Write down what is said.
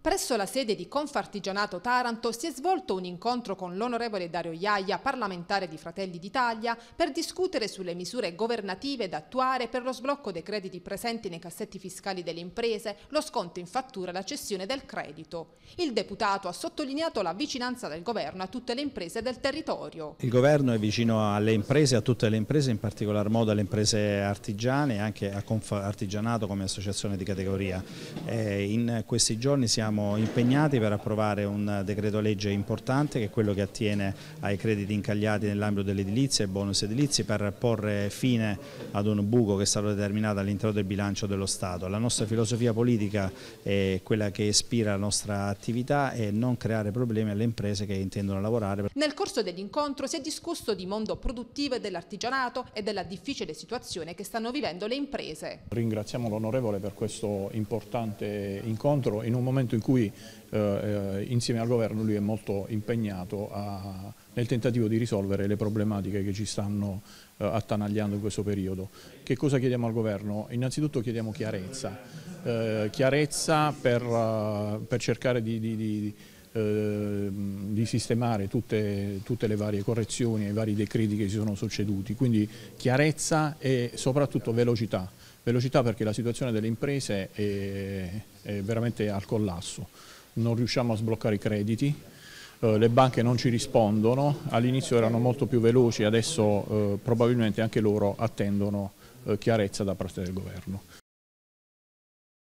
Presso la sede di Confartigianato Taranto si è svolto un incontro con l'onorevole Dario Iaia, parlamentare di Fratelli d'Italia, per discutere sulle misure governative da attuare per lo sblocco dei crediti presenti nei cassetti fiscali delle imprese, lo sconto in fattura e la cessione del credito. Il deputato ha sottolineato la vicinanza del governo a tutte le imprese del territorio. Il governo è vicino alle imprese, a tutte le imprese, in particolar modo alle imprese artigiane e anche a Confartigianato come associazione di categoria. Eh, in questi giorni siamo siamo impegnati per approvare un decreto legge importante che è quello che attiene ai crediti incagliati nell'ambito dell'edilizia e bonus edilizi per porre fine ad un buco che è stato determinato all'interno del bilancio dello Stato. La nostra filosofia politica è quella che ispira la nostra attività e non creare problemi alle imprese che intendono lavorare. Nel corso dell'incontro si è discusso di mondo produttivo e dell'artigianato e della difficile situazione che stanno vivendo le imprese. Ringraziamo l'onorevole per questo importante incontro in un momento in in cui eh, insieme al governo lui è molto impegnato a, nel tentativo di risolvere le problematiche che ci stanno eh, attanagliando in questo periodo. Che cosa chiediamo al governo? Innanzitutto chiediamo chiarezza, eh, chiarezza per, uh, per, cercare di, di, di eh, di sistemare tutte, tutte, le varie correzioni e i vari decreti che si sono succeduti, quindi chiarezza e soprattutto velocità. Velocità perché la situazione delle imprese è, è veramente al collasso, non riusciamo a sbloccare i crediti, eh, le banche non ci rispondono, all'inizio erano molto più veloci, adesso eh, probabilmente anche loro attendono eh, chiarezza da parte del governo.